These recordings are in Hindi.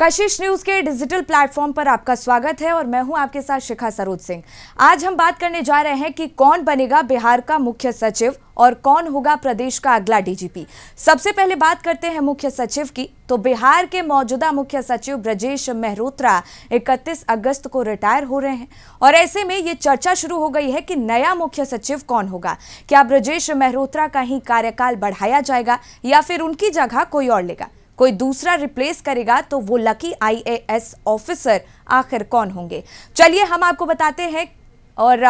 कशिश न्यूज के डिजिटल प्लेटफॉर्म पर आपका स्वागत है और मैं हूं आपके साथ शिखा सरोज सिंह आज हम बात करने जा रहे हैं कि कौन बनेगा बिहार का मुख्य सचिव और कौन होगा प्रदेश का अगला डीजीपी सबसे पहले बात करते हैं मुख्य सचिव की तो बिहार के मौजूदा मुख्य सचिव ब्रजेश मेहरोत्रा 31 अगस्त को रिटायर हो रहे हैं और ऐसे में ये चर्चा शुरू हो गई है कि नया मुख्य सचिव कौन होगा क्या ब्रजेश मेहरोत्रा का ही कार्यकाल बढ़ाया जाएगा या फिर उनकी जगह कोई और लेगा कोई दूसरा रिप्लेस करेगा तो वो लकी आईएएस ऑफिसर आखिर कौन होंगे चलिए हम आपको बताते हैं और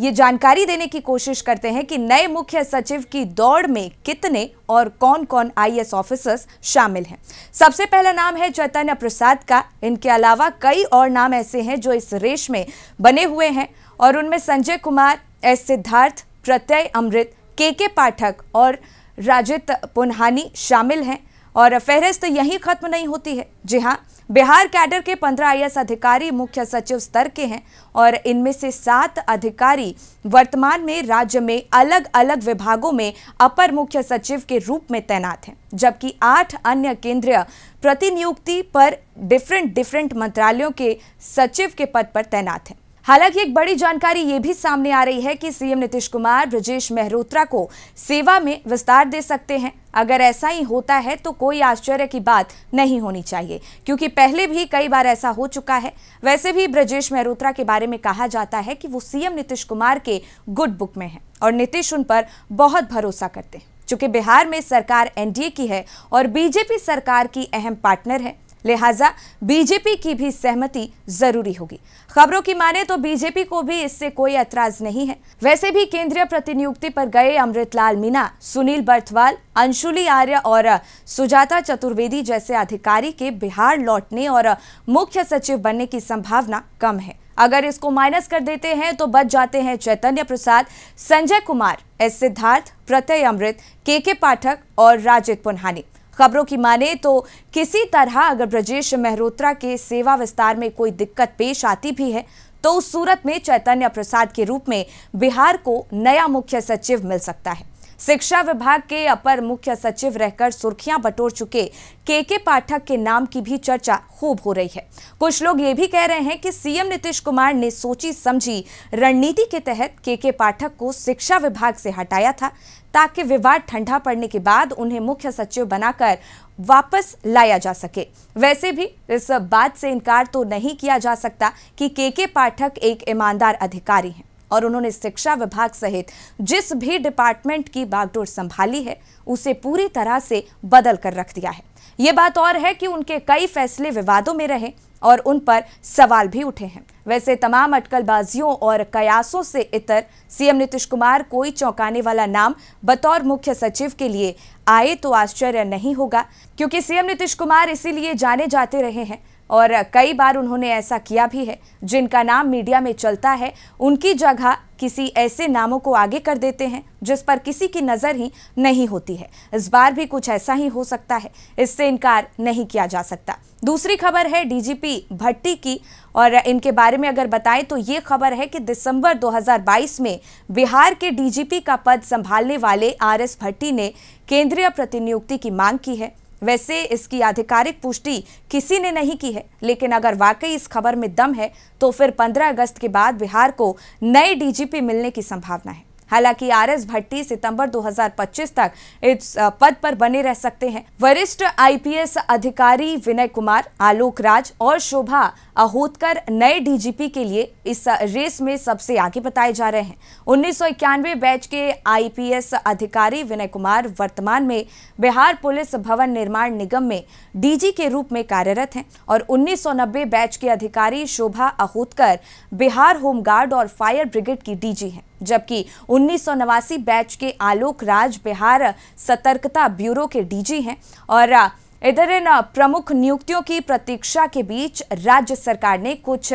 ये जानकारी देने की कोशिश करते हैं कि नए मुख्य सचिव की दौड़ में कितने और कौन कौन आईएएस ऑफिसर्स शामिल हैं सबसे पहला नाम है चैतन्य प्रसाद का इनके अलावा कई और नाम ऐसे हैं जो इस रेश में बने हुए हैं और उनमें संजय कुमार एस सिद्धार्थ प्रत्यय अमृत के के पाठक और राजित पुनहानी शामिल हैं और फहरिस्त यही खत्म नहीं होती है जी हाँ बिहार कैडर के पंद्रह आई अधिकारी मुख्य सचिव स्तर के हैं और इनमें से सात अधिकारी वर्तमान में राज्य में अलग अलग विभागों में अपर मुख्य सचिव के रूप में तैनात हैं जबकि आठ अन्य केंद्रीय प्रतिनियुक्ति पर डिफरेंट डिफरेंट मंत्रालयों के सचिव के पद पर तैनात हैं हालांकि एक बड़ी जानकारी ये भी सामने आ रही है कि सीएम नीतीश कुमार ब्रजेश मेहरोत्रा को सेवा में विस्तार दे सकते हैं अगर ऐसा ही होता है तो कोई आश्चर्य की बात नहीं होनी चाहिए क्योंकि पहले भी कई बार ऐसा हो चुका है वैसे भी ब्रजेश मेहरोत्रा के बारे में कहा जाता है कि वो सीएम नीतीश कुमार के गुड बुक में हैं और नीतीश उन पर बहुत भरोसा करते हैं चूंकि बिहार में सरकार एनडीए की है और बीजेपी सरकार की अहम पार्टनर है लिहाजा बीजेपी की भी सहमति जरूरी होगी खबरों की माने तो बीजेपी को भी इससे कोई एतराज नहीं है वैसे भी केंद्रीय प्रतिनियुक्ति पर गए अमृतलाल मीना सुनील बर्थवाल अंशुली आर्य और सुजाता चतुर्वेदी जैसे अधिकारी के बिहार लौटने और मुख्य सचिव बनने की संभावना कम है अगर इसको माइनस कर देते हैं तो बच जाते हैं चैतन्य प्रसाद संजय कुमार एस सिद्धार्थ प्रत्यय अमृत के के पाठक और राजित पुनहानी खबरों की माने तो किसी तरह अगर ब्रजेश मेहरोत्रा के सेवा विस्तार में कोई दिक्कत पेश आती भी है तो उस सूरत में चैतन्य प्रसाद के रूप में बिहार को नया मुख्य सचिव मिल सकता है शिक्षा विभाग के अपर मुख्य सचिव रहकर सुर्खियां बटोर चुके के के पाठक के नाम की भी चर्चा खूब हो रही है कुछ लोग ये भी कह रहे हैं कि सीएम नीतीश कुमार ने सोची समझी रणनीति के तहत के के पाठक को शिक्षा विभाग से हटाया था ताकि विवाद ठंडा पड़ने के बाद उन्हें मुख्य सचिव बनाकर वापस लाया जा सके वैसे भी इस बात से इनकार तो नहीं किया जा सकता कि के के पाठक एक ईमानदार अधिकारी हैं और उन्होंने शिक्षा विभाग सहित जिस भी डिपार्टमेंट की बागडोर संभाली है उसे पूरी तरह से बदल कर रख दिया है ये बात और है कि उनके कई फैसले विवादों में रहे और उन पर सवाल भी उठे हैं वैसे तमाम अटकलबाजियों और कयासों से इतर सीएम नीतीश कुमार कोई चौंकाने वाला नाम बतौर मुख्य सचिव के लिए आए तो आश्चर्य नहीं होगा क्योंकि सीएम नीतीश कुमार इसीलिए जाने जाते रहे हैं और कई बार उन्होंने ऐसा किया भी है जिनका नाम मीडिया में चलता है उनकी जगह किसी ऐसे नामों को आगे कर देते हैं जिस पर किसी की नज़र ही नहीं होती है इस बार भी कुछ ऐसा ही हो सकता है इससे इनकार नहीं किया जा सकता दूसरी खबर है डीजीपी भट्टी की और इनके बारे में अगर बताएं तो ये खबर है कि दिसंबर 2022 में बिहार के डीजीपी का पद संभालने वाले आर एस भट्टी ने केंद्रीय प्रतिनियुक्ति की मांग की है वैसे इसकी आधिकारिक पुष्टि किसी ने नहीं की है लेकिन अगर वाकई इस खबर में दम है तो फिर 15 अगस्त के बाद बिहार को नए डीजीपी मिलने की संभावना है हालांकि आर एस भट्टी सितंबर 2025 तक इस पद पर बने रह सकते हैं वरिष्ठ आईपीएस अधिकारी विनय कुमार आलोक राज और शोभा अहोतकर नए डीजीपी के लिए इस रेस में सबसे आगे बताए जा रहे हैं उन्नीस बैच के आईपीएस अधिकारी विनय कुमार वर्तमान में बिहार पुलिस भवन निर्माण निगम में डीजी के रूप में कार्यरत हैं और उन्नीस बैच के अधिकारी शोभा अहोतकर बिहार होमगार्ड और फायर ब्रिगेड की डीजी हैं जबकि उन्नीस बैच के आलोक राज बिहार सतर्कता ब्यूरो के डीजी हैं और इधर इन प्रमुख नियुक्तियों की प्रतीक्षा के बीच राज्य सरकार ने कुछ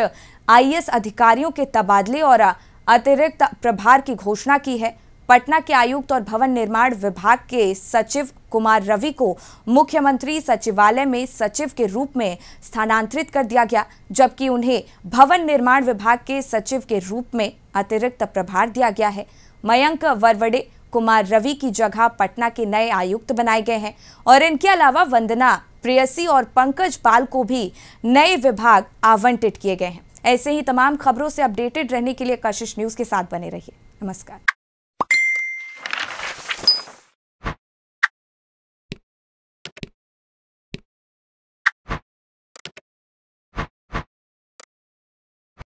आईएएस अधिकारियों के तबादले और अतिरिक्त प्रभार की घोषणा की है पटना के आयुक्त और भवन निर्माण विभाग के सचिव कुमार रवि को मुख्यमंत्री सचिवालय में सचिव के रूप में स्थानांतरित कर दिया गया जबकि उन्हें भवन निर्माण विभाग के सचिव के रूप में अतिरिक्त प्रभार दिया गया है मयंक वरवड़े कुमार रवि की जगह पटना के नए आयुक्त बनाए गए हैं और इनके अलावा वंदना प्रियसी और पंकज पाल को भी नए विभाग आवंटित किए गए हैं ऐसे ही तमाम खबरों से अपडेटेड रहने के लिए कशिश न्यूज के साथ बने रहिए नमस्कार